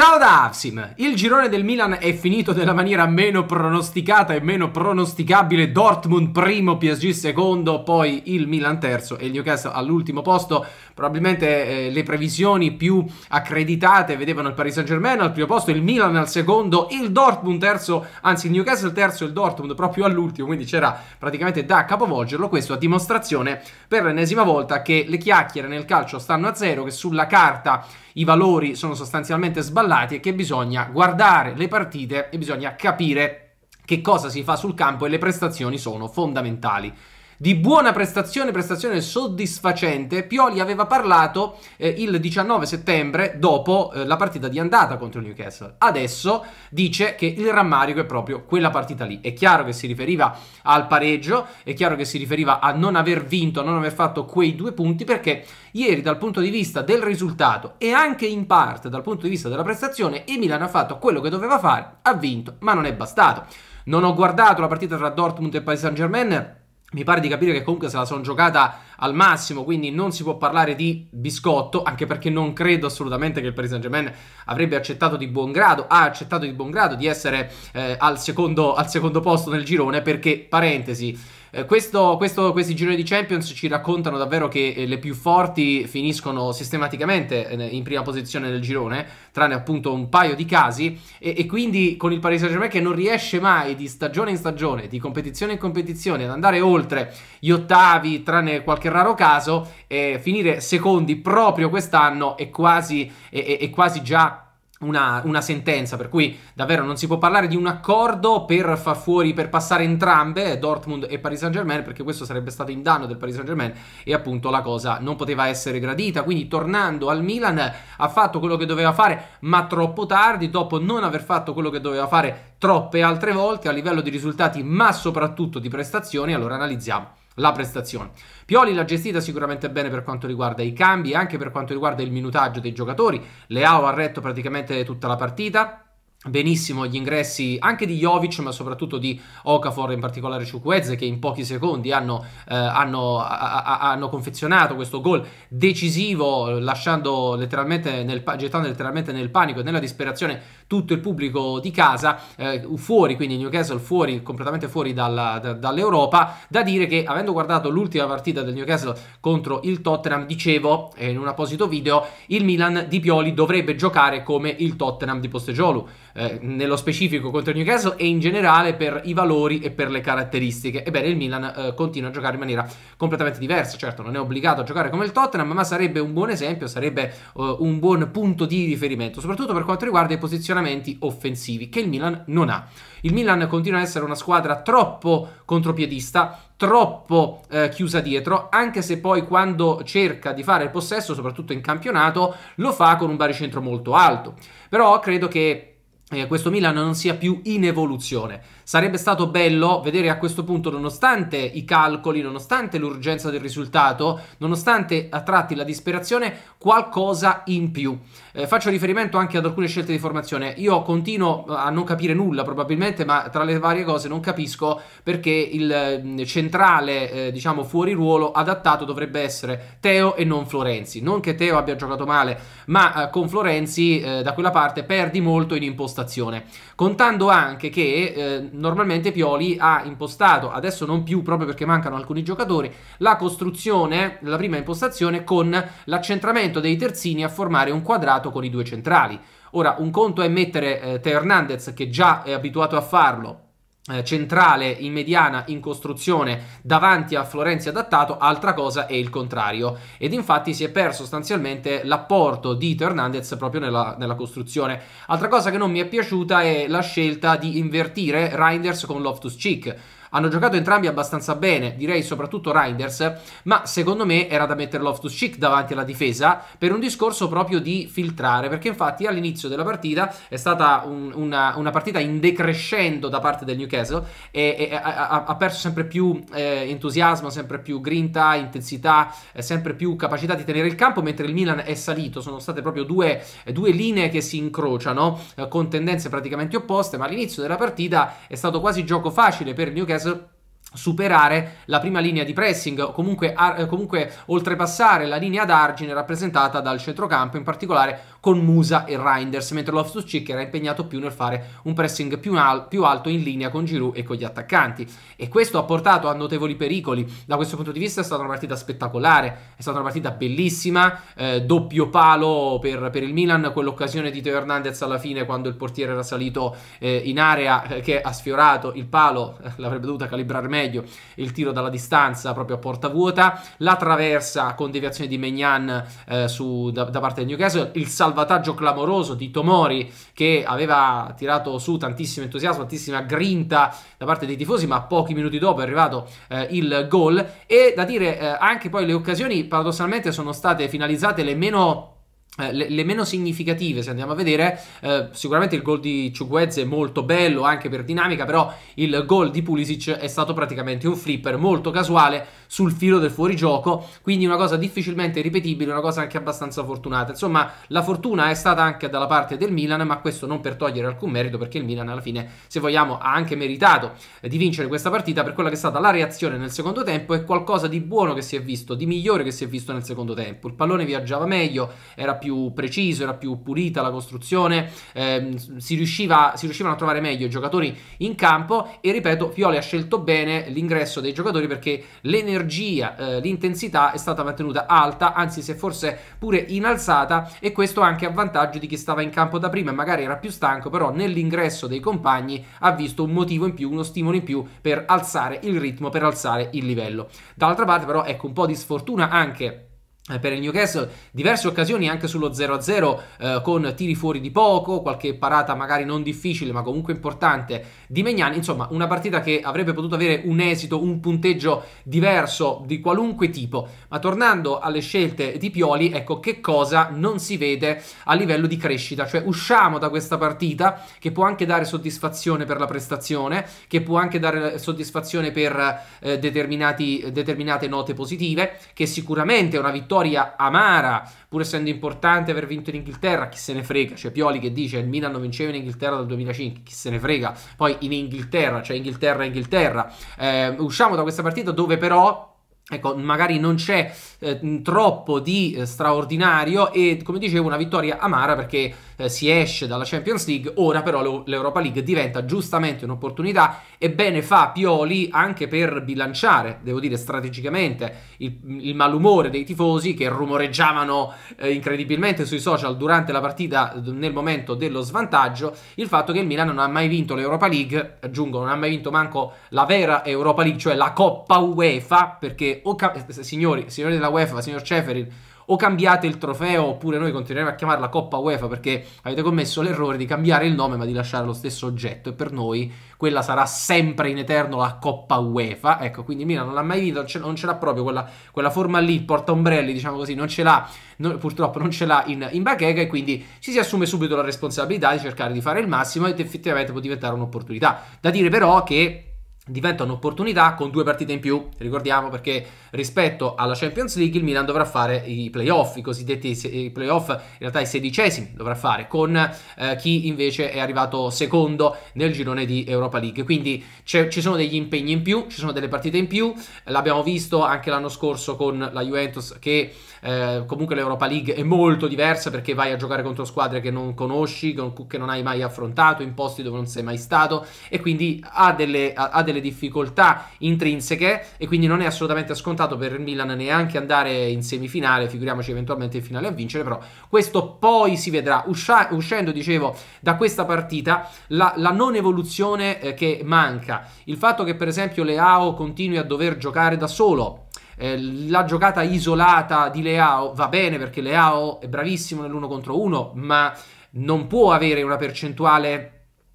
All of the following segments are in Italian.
Ciao da Avsim! Il girone del Milan è finito nella maniera meno pronosticata e meno pronosticabile. Dortmund primo, PSG secondo, poi il Milan terzo e il Newcastle all'ultimo posto. Probabilmente eh, le previsioni più accreditate vedevano il Paris Saint Germain al primo posto, il Milan al secondo, il Dortmund terzo, anzi il Newcastle terzo e il Dortmund proprio all'ultimo, quindi c'era praticamente da capovolgerlo. Questo a dimostrazione per l'ennesima volta che le chiacchiere nel calcio stanno a zero, che sulla carta i valori sono sostanzialmente sbagliati ballati è che bisogna guardare le partite e bisogna capire che cosa si fa sul campo e le prestazioni sono fondamentali. Di buona prestazione, prestazione soddisfacente, Pioli aveva parlato eh, il 19 settembre dopo eh, la partita di andata contro il Newcastle. Adesso dice che il rammarico è proprio quella partita lì. È chiaro che si riferiva al pareggio, è chiaro che si riferiva a non aver vinto, a non aver fatto quei due punti perché ieri dal punto di vista del risultato e anche in parte dal punto di vista della prestazione il Milan ha fatto quello che doveva fare, ha vinto, ma non è bastato. Non ho guardato la partita tra Dortmund e Paris Saint-Germain mi pare di capire che comunque se la sono giocata al massimo, quindi non si può parlare di biscotto, anche perché non credo assolutamente che il Paris Saint-Germain avrebbe accettato di buon grado, ha accettato di buon grado di essere eh, al, secondo, al secondo posto nel girone, perché, parentesi, eh, questo, questo, questi gironi di Champions ci raccontano davvero che eh, le più forti finiscono sistematicamente eh, in prima posizione del girone, tranne appunto un paio di casi, e, e quindi con il Paris Saint-Germain che non riesce mai di stagione in stagione, di competizione in competizione, ad andare oltre gli ottavi, tranne qualche raro caso, eh, finire secondi proprio quest'anno è quasi, è, è, è quasi già una, una, sentenza, per cui davvero non si può parlare di un accordo per far fuori, per passare entrambe Dortmund e Paris Saint Germain, perché questo sarebbe stato in danno del Paris Saint Germain e appunto la cosa non poteva essere gradita. Quindi tornando al Milan ha fatto quello che doveva fare, ma troppo tardi, dopo non aver fatto quello che doveva fare troppe altre volte a livello di risultati, ma soprattutto di prestazioni, allora analizziamo la prestazione. Pioli l'ha gestita sicuramente bene per quanto riguarda i cambi e anche per quanto riguarda il minutaggio dei giocatori. Leao ha retto praticamente tutta la partita, benissimo gli ingressi anche di Jovic ma soprattutto di Okafor in particolare Ciucuezze che in pochi secondi hanno, eh, hanno, a, a, hanno confezionato questo gol decisivo lasciando letteralmente nel, gettando letteralmente nel panico e nella disperazione tutto il pubblico di casa eh, fuori, quindi Newcastle fuori, completamente fuori dalla, da, dall'Europa, da dire che avendo guardato l'ultima partita del Newcastle contro il Tottenham, dicevo eh, in un apposito video, il Milan di Pioli dovrebbe giocare come il Tottenham di Postegiolu, eh, nello specifico contro il Newcastle e in generale per i valori e per le caratteristiche. Ebbene, il Milan eh, continua a giocare in maniera completamente diversa, certo non è obbligato a giocare come il Tottenham, ma sarebbe un buon esempio, sarebbe eh, un buon punto di riferimento, soprattutto per quanto riguarda i posizionamenti posizionamenti offensivi che il Milan non ha. Il Milan continua ad essere una squadra troppo contropiedista, troppo eh, chiusa dietro, anche se poi quando cerca di fare il possesso, soprattutto in campionato, lo fa con un baricentro molto alto. Però credo che eh, questo Milan non sia più in evoluzione. Sarebbe stato bello vedere a questo punto, nonostante i calcoli, nonostante l'urgenza del risultato, nonostante a tratti la disperazione, qualcosa in più. Eh, faccio riferimento anche ad alcune scelte di formazione. Io continuo a non capire nulla probabilmente, ma tra le varie cose non capisco perché il mm, centrale, eh, diciamo, fuori ruolo adattato dovrebbe essere Teo e non Florenzi. Non che Teo abbia giocato male, ma eh, con Florenzi eh, da quella parte perdi molto in impostazione impostazione. Contando anche che eh, normalmente Pioli ha impostato, adesso non più proprio perché mancano alcuni giocatori, la costruzione, la prima impostazione con l'accentramento dei terzini a formare un quadrato con i due centrali. Ora, un conto è mettere eh, Teo Hernandez che già è abituato a farlo eh, centrale in mediana in costruzione davanti a Florenzi adattato, altra cosa è il contrario. Ed infatti si è perso sostanzialmente l'apporto di Tito Hernandez proprio nella, nella, costruzione. Altra cosa che non mi è piaciuta è la scelta di invertire Reinders con Loftus Cheek hanno giocato entrambi abbastanza bene, direi soprattutto Reinders, ma secondo me era da mettere to Cheek davanti alla difesa per un discorso proprio di filtrare, perché infatti all'inizio della partita è stata un, una, una, partita in decrescendo da parte del Newcastle e, e ha, ha, perso sempre più eh, entusiasmo, sempre più grinta, intensità, eh, sempre più capacità di tenere il campo, mentre il Milan è salito, sono state proprio due, due linee che si incrociano eh, con tendenze praticamente opposte, ma all'inizio della partita è stato quasi gioco facile per il Newcastle as a superare la prima linea di pressing o comunque, ar- eh, comunque, oltrepassare la linea d'argine rappresentata dal centrocampo in particolare con Musa e Reinders mentre Loftus-Cheek era impegnato più nel fare un pressing più, al- più, alto in linea con Giroud e con gli attaccanti e questo ha portato a notevoli pericoli da questo punto di vista è stata una partita spettacolare è stata una partita bellissima eh, doppio palo per, per, il Milan quell'occasione di Teo Hernandez alla fine quando il portiere era salito eh, in area eh, che ha sfiorato il palo l'avrebbe dovuta calibrare meglio meglio il tiro dalla distanza proprio a porta vuota, la traversa con deviazione di Megnan eh, su, da, da, parte del Newcastle, il salvataggio clamoroso di Tomori che aveva tirato su tantissimo entusiasmo, tantissima grinta da parte dei tifosi, ma pochi minuti dopo è arrivato eh, il gol e da dire eh, anche poi le occasioni paradossalmente sono state finalizzate le meno eh, le, le, meno significative, se andiamo a vedere, eh, sicuramente il gol di Ciuguezze è molto bello anche per dinamica, però il gol di Pulisic è stato praticamente un flipper molto casuale sul filo del fuorigioco, quindi una cosa difficilmente ripetibile, una cosa anche abbastanza fortunata. Insomma, la fortuna è stata anche dalla parte del Milan, ma questo non per togliere alcun merito, perché il Milan alla fine, se vogliamo, ha anche meritato eh, di vincere questa partita per quella che è stata la reazione nel secondo tempo e qualcosa di buono che si è visto, di migliore che si è visto nel secondo tempo. Il pallone viaggiava meglio, era più più preciso, era più pulita la costruzione, ehm, si, riusciva, si, riuscivano a trovare meglio i giocatori in campo e ripeto, Pioli ha scelto bene l'ingresso dei giocatori perché l'energia, eh, l'intensità è stata mantenuta alta, anzi se forse pure inalzata e questo anche a vantaggio di chi stava in campo da prima e magari era più stanco, però nell'ingresso dei compagni ha visto un motivo in più, uno stimolo in più per alzare il ritmo, per alzare il livello. Dall'altra parte però ecco un po' di sfortuna anche eh, per il Newcastle diverse occasioni anche sullo 0-0 eh, con tiri fuori di poco, qualche parata magari non difficile ma comunque importante di Megnani, insomma una partita che avrebbe potuto avere un esito, un punteggio diverso di qualunque tipo, ma tornando alle scelte di Pioli, ecco che cosa non si vede a livello di crescita, cioè usciamo da questa partita che può anche dare soddisfazione per la prestazione, che può anche dare soddisfazione per eh, determinate note positive, che sicuramente è una vittoria storia amara, pur essendo importante aver vinto in Inghilterra, chi se ne frega, c'è cioè, Pioli che dice il Milan non vinceva in Inghilterra dal 2005, chi se ne frega, poi in Inghilterra, cioè Inghilterra, Inghilterra, eh, usciamo da questa partita dove però Ecco, magari non c'è eh, troppo di eh, straordinario e come dicevo una vittoria amara perché eh, si esce dalla Champions League, ora però l'Europa League diventa giustamente un'opportunità e bene fa Pioli anche per bilanciare, devo dire strategicamente, il, il malumore dei tifosi che rumoreggiavano eh, incredibilmente sui social durante la partita nel momento dello svantaggio, il fatto che il Milan non ha mai vinto l'Europa League, aggiungo non ha mai vinto manco la vera Europa League, cioè la Coppa UEFA perché o ca- signori, signori della UEFA, signor Ceferin, o cambiate il trofeo oppure noi continueremo a chiamarla Coppa UEFA perché avete commesso l'errore di cambiare il nome ma di lasciare lo stesso oggetto e per noi quella sarà sempre in eterno la Coppa UEFA ecco quindi Milan non l'ha mai vinto non ce l'ha proprio quella, quella forma lì il portaombrelli diciamo così non ce l'ha no, purtroppo non ce l'ha in, in bacheca e quindi ci si assume subito la responsabilità di cercare di fare il massimo ed effettivamente può diventare un'opportunità da dire però che diventa un'opportunità con due partite in più, ricordiamo perché rispetto alla Champions League il Milan dovrà fare i playoff, i cosiddetti i playoff, in realtà i sedicesimi dovrà fare con eh, chi invece è arrivato secondo nel girone di Europa League. Quindi ci sono degli impegni in più, ci sono delle partite in più, l'abbiamo visto anche l'anno scorso con la Juventus che eh, comunque l'Europa League è molto diversa perché vai a giocare contro squadre che non conosci, che non hai mai affrontato, in posti dove non sei mai stato e quindi ha delle, ha delle difficoltà intrinseche e quindi non è assolutamente scontato scontato per il Milan neanche andare in semifinale, figuriamoci eventualmente in finale a vincere, però questo poi si vedrà. Uscia, uscendo, dicevo, da questa partita, la, la non evoluzione eh, che manca, il fatto che per esempio Leao continui a dover giocare da solo, eh, la giocata isolata di Leao va bene perché Leao è bravissimo nell'uno contro uno, ma non può avere una percentuale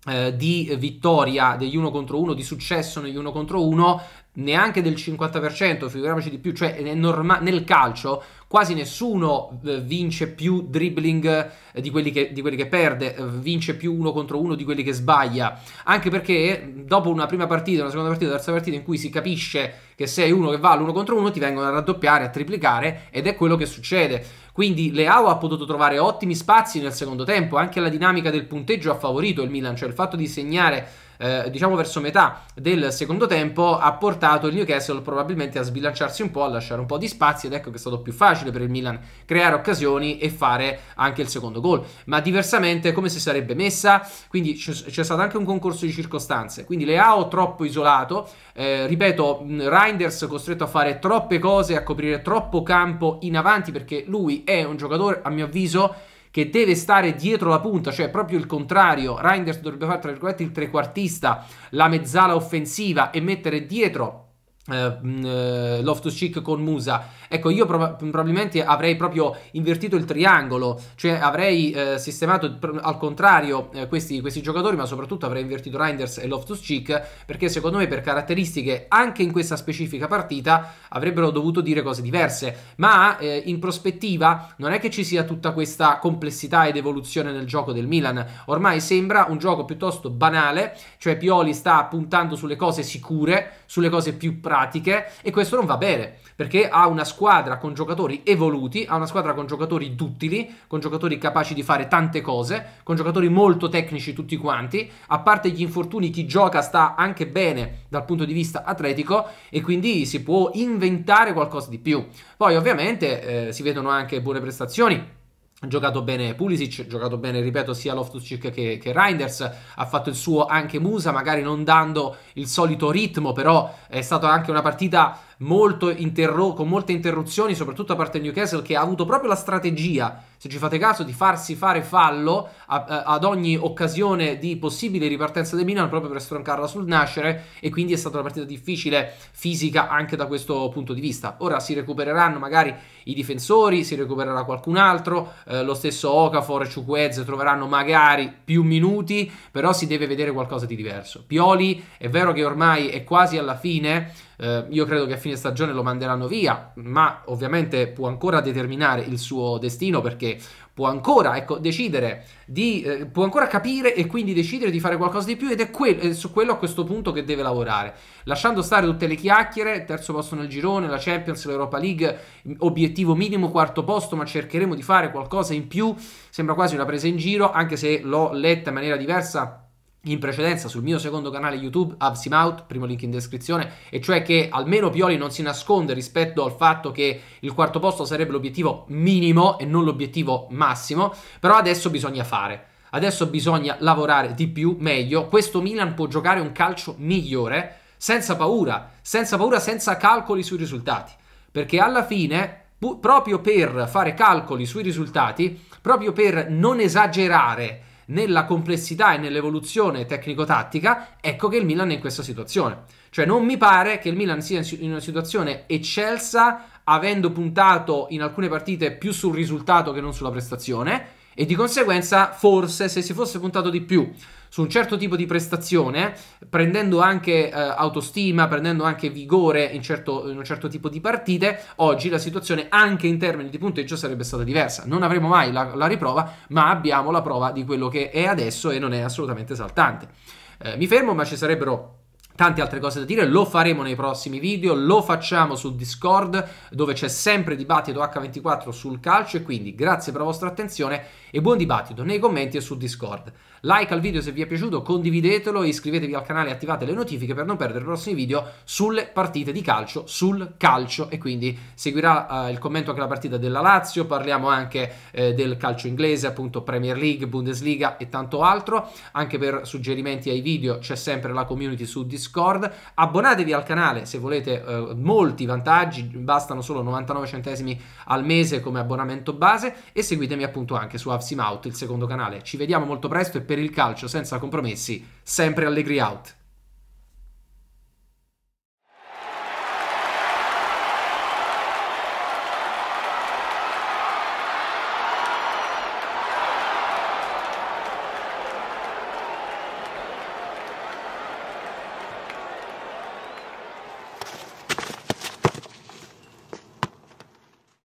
eh, di vittoria degli uno contro uno, di successo negli uno contro uno, neanche del 50%, figuriamoci di più, cioè norma- nel calcio quasi nessuno eh, vince più dribbling eh, di quelli, che, di quelli, che, perde, eh, vince più uno contro uno di quelli che sbaglia, anche perché dopo una prima partita, una seconda partita, una terza partita in cui si capisce che sei uno che va all'uno contro uno ti vengono a raddoppiare, a triplicare ed è quello che succede. Quindi Leao ha potuto trovare ottimi spazi nel secondo tempo, anche la dinamica del punteggio ha favorito il Milan, cioè il fatto di segnare eh, diciamo verso metà del secondo tempo ha portato il Newcastle probabilmente a sbilanciarsi un po', a lasciare un po' di spazio ed ecco che è stato più facile per il Milan creare occasioni e fare anche il secondo gol. Ma diversamente come si sarebbe messa? Quindi c'è stato anche un concorso di circostanze, quindi Leao troppo isolato, eh, ripeto, Reinders costretto a fare troppe cose, a coprire troppo campo in avanti perché lui è un giocatore a mio avviso che deve stare dietro la punta, cioè proprio il contrario. Reinders dovrebbe fare, tra virgolette, il trequartista, la mezzala offensiva e mettere dietro Uh, eh, mm, eh, Loftus Cheek con Musa. Ecco, io prob- probabilmente avrei proprio invertito il triangolo, cioè avrei uh, sistemato pr- al contrario uh, questi, questi, giocatori, ma soprattutto avrei invertito Reinders e Loftus Cheek perché secondo me per caratteristiche anche in questa specifica partita avrebbero dovuto dire cose diverse, ma in prospettiva non è che ci sia tutta questa complessità ed evoluzione nel gioco del Milan, ormai sembra un gioco piuttosto banale, cioè Pioli sta puntando sulle cose sicure, sulle cose più pratiche pratiche e questo non va bene perché ha una squadra con giocatori evoluti, ha una squadra con giocatori duttili, con giocatori capaci di fare tante cose, con giocatori molto tecnici tutti quanti, a parte gli infortuni chi gioca sta anche bene dal punto di vista atletico e quindi si può inventare qualcosa di più. Poi ovviamente eh, si vedono anche buone prestazioni giocato bene Pulisic, giocato bene, ripeto, sia Loftus-Cheek che, che, Reinders, ha fatto il suo anche Musa, magari non dando il solito ritmo, però è stata anche una partita interro- con molte interruzioni, soprattutto a parte del Newcastle, che ha avuto proprio la strategia, se ci fate caso, di farsi fare fallo a, a, eh, ad ogni occasione di possibile ripartenza del Milan proprio per stroncarla sul nascere e quindi è stata una partita difficile fisica anche da questo punto di vista. Ora si recupereranno magari i difensori, si recupererà qualcun altro, eh, lo stesso Okafor e Ciuquez troveranno magari più minuti, però si deve vedere qualcosa di diverso. Pioli è vero che ormai è quasi alla fine, eh, io credo che a fine fine stagione lo manderanno via, ma ovviamente può ancora determinare il suo destino perché può ancora ecco, decidere di eh, può ancora capire e quindi decidere di fare qualcosa di più ed è, que- è, eh, su quello a questo punto che deve lavorare lasciando stare tutte le chiacchiere terzo posto nel girone la Champions l'Europa League obiettivo minimo quarto posto ma cercheremo di fare qualcosa in più sembra quasi una presa in giro anche se l'ho letta in maniera diversa in precedenza sul mio secondo canale YouTube, Absimout, primo link in descrizione, e cioè che almeno Pioli non si nasconde rispetto al fatto che il quarto posto sarebbe l'obiettivo minimo e non l'obiettivo massimo, però adesso bisogna fare. Adesso bisogna lavorare di più, meglio. Questo Milan può giocare un calcio migliore, senza paura, senza paura, senza calcoli sui risultati. Perché alla fine, proprio per fare calcoli sui risultati, proprio per non esagerare nella complessità e nell'evoluzione tecnico-tattica, ecco che il Milan è in questa situazione. Cioè non mi pare che il Milan sia in una situazione eccelsa, avendo puntato in alcune partite più sul risultato che non sulla prestazione, e di conseguenza forse se si fosse puntato di più su un certo tipo di prestazione, prendendo anche eh, autostima, prendendo anche vigore in, certo, in, un certo tipo di partite, oggi la situazione anche in termini di punteggio sarebbe stata diversa. Non avremo mai la, la riprova, ma abbiamo la prova di quello che è adesso e non è assolutamente esaltante. Eh, mi fermo, ma ci sarebbero tante altre cose da dire, lo faremo nei prossimi video, lo facciamo su Discord dove c'è sempre dibattito H24 sul calcio e quindi grazie per la vostra attenzione e buon dibattito nei commenti e su Discord. Like al video se vi è piaciuto, condividetelo, iscrivetevi al canale e attivate le notifiche per non perdere i prossimi video sulle partite di calcio, sul calcio e quindi seguirà eh, il commento anche la partita della Lazio, parliamo anche eh, del calcio inglese, appunto Premier League, Bundesliga e tanto altro. Anche per suggerimenti ai video c'è sempre la community su Discord. Abbonatevi al canale se volete eh, molti vantaggi, bastano solo 99 centesimi al mese come abbonamento base e seguitemi appunto anche su Avsimout, il secondo canale. Ci vediamo molto presto e per per il calcio senza compromessi, sempre Allegri out.